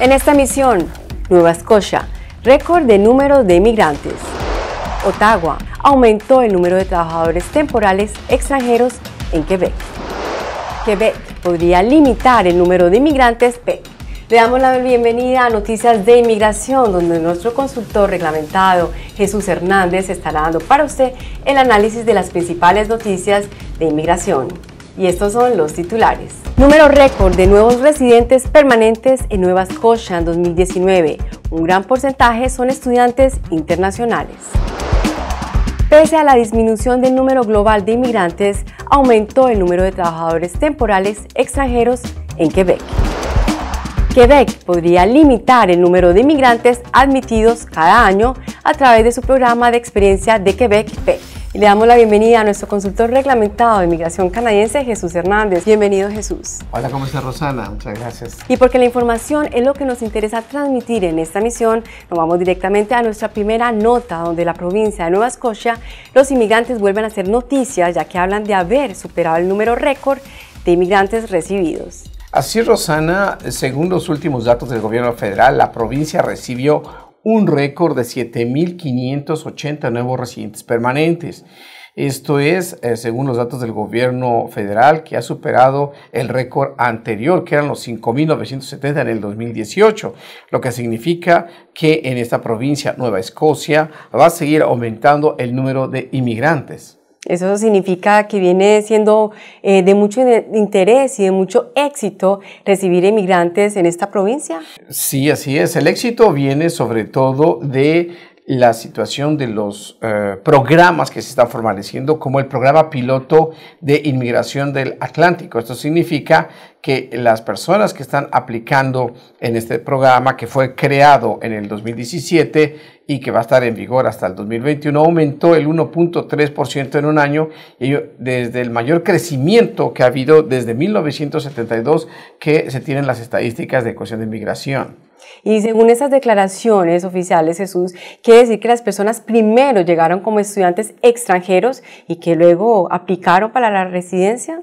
En esta misión, Nueva Escocia, récord de número de inmigrantes. Ottawa aumentó el número de trabajadores temporales extranjeros en Quebec. Quebec podría limitar el número de inmigrantes PEC. Le damos la bienvenida a Noticias de Inmigración, donde nuestro consultor reglamentado Jesús Hernández estará dando para usted el análisis de las principales noticias de inmigración y estos son los titulares. Número récord de nuevos residentes permanentes en Nueva Escocia en 2019. Un gran porcentaje son estudiantes internacionales. Pese a la disminución del número global de inmigrantes, aumentó el número de trabajadores temporales extranjeros en Quebec. Quebec podría limitar el número de inmigrantes admitidos cada año a través de su programa de experiencia de Quebec PEC. Y le damos la bienvenida a nuestro consultor reglamentado de inmigración canadiense, Jesús Hernández. Bienvenido, Jesús. Hola, ¿cómo está Rosana? Muchas gracias. Y porque la información es lo que nos interesa transmitir en esta misión, nos vamos directamente a nuestra primera nota, donde la provincia de Nueva Escocia, los inmigrantes vuelven a hacer noticias, ya que hablan de haber superado el número récord de inmigrantes recibidos. Así, Rosana, según los últimos datos del gobierno federal, la provincia recibió un récord de 7.580 nuevos residentes permanentes. Esto es, eh, según los datos del gobierno federal, que ha superado el récord anterior, que eran los 5.970 en el 2018, lo que significa que en esta provincia, Nueva Escocia, va a seguir aumentando el número de inmigrantes. Eso significa que viene siendo eh, de mucho interés y de mucho éxito recibir inmigrantes en esta provincia. Sí, así es. El éxito viene sobre todo de la situación de los eh, programas que se están fortaleciendo, como el programa piloto de inmigración del Atlántico. Esto significa que las personas que están aplicando en este programa que fue creado en el 2017 y que va a estar en vigor hasta el 2021 aumentó el 1.3% en un año, desde el mayor crecimiento que ha habido desde 1972 que se tienen las estadísticas de ecuación de inmigración. Y según esas declaraciones oficiales, Jesús, quiere decir que las personas primero llegaron como estudiantes extranjeros y que luego aplicaron para la residencia.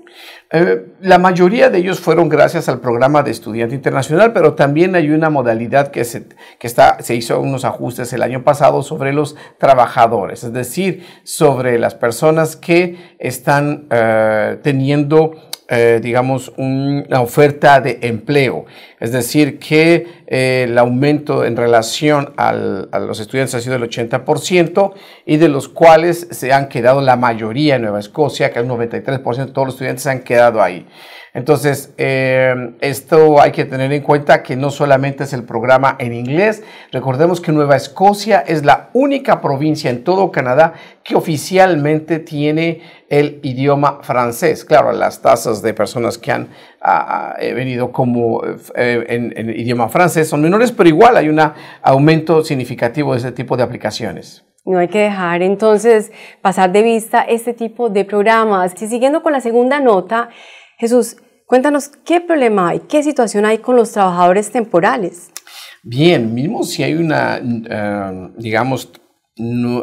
Eh, la mayoría de ellos fueron gracias al programa de estudiante internacional, pero también hay una modalidad que, se, que está, se hizo unos ajustes el año pasado sobre los trabajadores, es decir, sobre las personas que están eh, teniendo eh, digamos, una oferta de empleo. Es decir, que eh, el aumento en relación a los estudiantes ha sido del 80% y de los cuales se han quedado la mayoría en Nueva Escocia, que es un 93% de todos los estudiantes se han quedado ahí. Entonces, eh, esto hay que tener en cuenta que no solamente es el programa en inglés, recordemos que Nueva Escocia es la única provincia en todo Canadá que oficialmente tiene el idioma francés. Claro, las tasas de personas que han ah, ah, venido como eh, eh, en, idioma francés son menores, pero igual hay un aumento significativo de este tipo de aplicaciones. No hay que dejar entonces pasar de vista este tipo de programas. Y siguiendo con la segunda nota, Jesús, cuéntanos qué problema hay, qué situación hay con los trabajadores temporales. Bien, mismo si hay una, eh, digamos,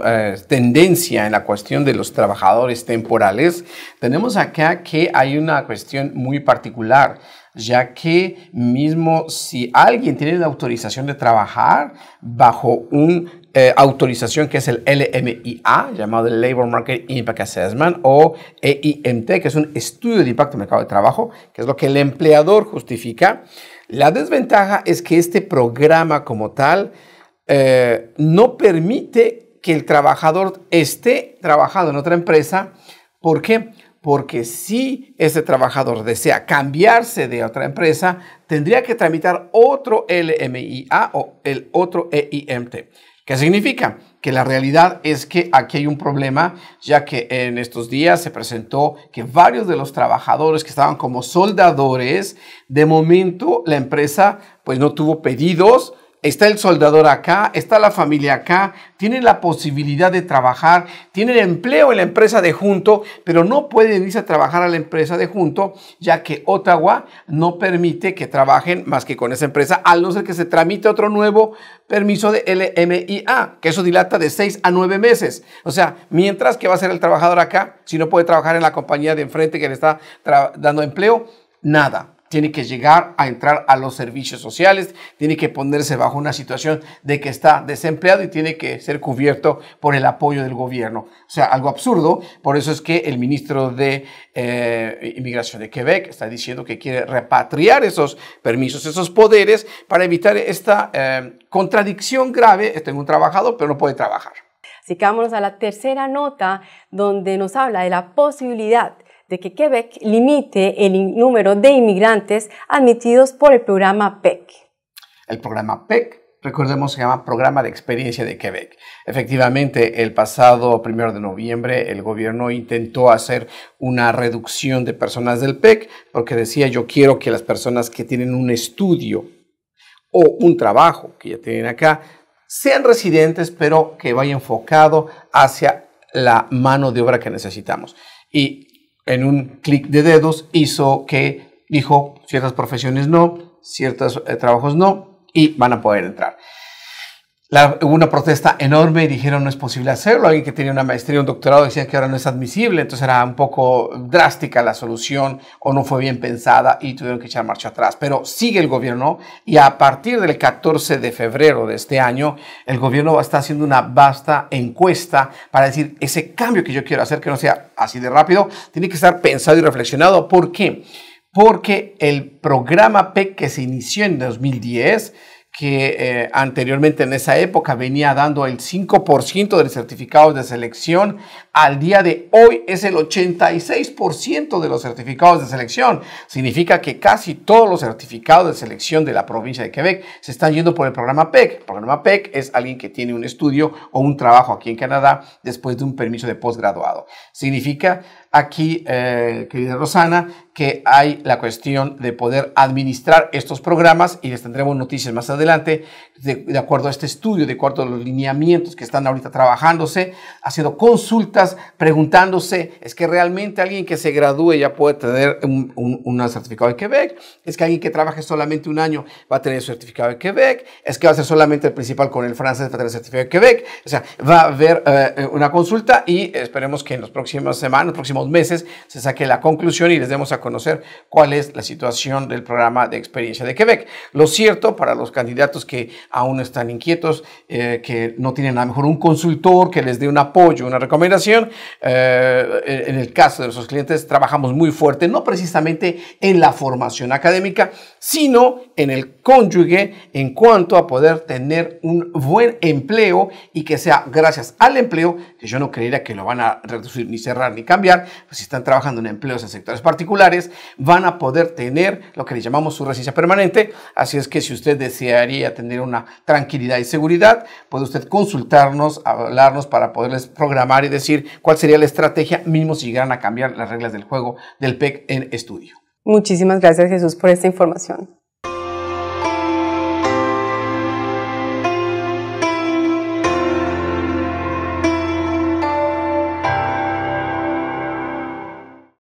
eh, tendencia en la cuestión de los trabajadores temporales, tenemos acá que hay una cuestión muy particular, ya que mismo si alguien tiene la autorización de trabajar bajo una eh, autorización que es el LMIA, llamado el Labor Market Impact Assessment, o EIMT, que es un estudio de impacto el mercado de trabajo, que es lo que el empleador justifica, la desventaja es que este programa como tal eh, no permite que el trabajador esté trabajando en otra empresa. ¿Por qué? Porque si ese trabajador desea cambiarse de otra empresa, tendría que tramitar otro LMIA o el otro EIMT. ¿Qué significa? Que la realidad es que aquí hay un problema, ya que en estos días se presentó que varios de los trabajadores que estaban como soldadores, de momento la empresa pues no tuvo pedidos, está el soldador acá, está la familia acá, tienen la posibilidad de trabajar, tienen empleo en la empresa de junto, pero no pueden irse a trabajar a la empresa de junto, ya que Ottawa no permite que trabajen más que con esa empresa, al no ser que se tramite otro nuevo permiso de LMIA, que eso dilata de seis a nueve meses. O sea, mientras que va a ser el trabajador acá, si no puede trabajar en la compañía de enfrente que le está dando empleo, nada tiene que llegar a entrar a los servicios sociales, tiene que ponerse bajo una situación de que está desempleado y tiene que ser cubierto por el apoyo del gobierno. O sea, algo absurdo. Por eso es que el ministro de eh, Inmigración de Quebec está diciendo que quiere repatriar esos permisos, esos poderes, para evitar esta eh, contradicción grave. Tengo un trabajador, pero no puede trabajar. Así que vámonos a la tercera nota, donde nos habla de la posibilidad de que Quebec limite el número de inmigrantes admitidos por el programa PEC. El programa PEC recordemos, se llama Programa de Experiencia de Quebec. Efectivamente, el pasado 1 de noviembre el gobierno intentó hacer una reducción de personas del PEC porque decía yo quiero que las personas que tienen un estudio o un trabajo que ya tienen acá sean residentes, pero que vaya enfocado hacia la mano de obra que necesitamos. Y en un clic de dedos hizo que dijo ciertas profesiones no, ciertos eh, trabajos no, y van a poder entrar hubo una protesta enorme y dijeron no es posible hacerlo. Alguien que tenía una maestría, un doctorado decía que ahora no es admisible, entonces era un poco drástica la solución o no fue bien pensada y tuvieron que echar marcha atrás. Pero sigue el gobierno y a partir del 14 de febrero de este año, el gobierno está haciendo una vasta encuesta para decir ese cambio que yo quiero hacer, que no sea así de rápido, tiene que estar pensado y reflexionado. ¿Por qué? Porque el programa PEC que se inició en 2010 que eh, anteriormente en esa época venía dando el 5% los certificados de selección, al día de hoy es el 86% de los certificados de selección. Significa que casi todos los certificados de selección de la provincia de Quebec se están yendo por el programa PEC. El programa PEC es alguien que tiene un estudio o un trabajo aquí en Canadá después de un permiso de posgraduado. Significa aquí, eh, querida Rosana, que hay la cuestión de poder administrar estos programas y les tendremos noticias más adelante de, acuerdo a este estudio, de acuerdo a los lineamientos que están ahorita trabajándose, haciendo consultas, preguntándose, es que realmente alguien que se gradúe ya puede tener un, certificado de Quebec, es que alguien que trabaje solamente un año va a tener el certificado de Quebec, es que va a ser solamente el principal con el francés para tener el certificado de Quebec, o sea, va a haber eh, una consulta y esperemos que en las próximas semanas, próximos meses se saque la conclusión y les demos a conocer cuál es la situación del programa de experiencia de Quebec. Lo cierto para los candidatos que aún están inquietos, eh, que no tienen a lo mejor un consultor que les dé un apoyo, una recomendación, eh, en el caso de nuestros clientes trabajamos muy fuerte, no precisamente en la formación académica, sino en el cónyuge en cuanto a poder tener un buen empleo y que sea gracias al empleo, que yo no creería que lo van a reducir ni cerrar ni cambiar, pues si están trabajando en empleos en sectores particulares, van a poder tener lo que le llamamos su residencia permanente. Así es que si usted desearía tener una tranquilidad y seguridad, puede usted consultarnos, hablarnos para poderles programar y decir cuál sería la estrategia mismo si llegaran a cambiar las reglas del juego del PEC en estudio. Muchísimas gracias Jesús por esta información.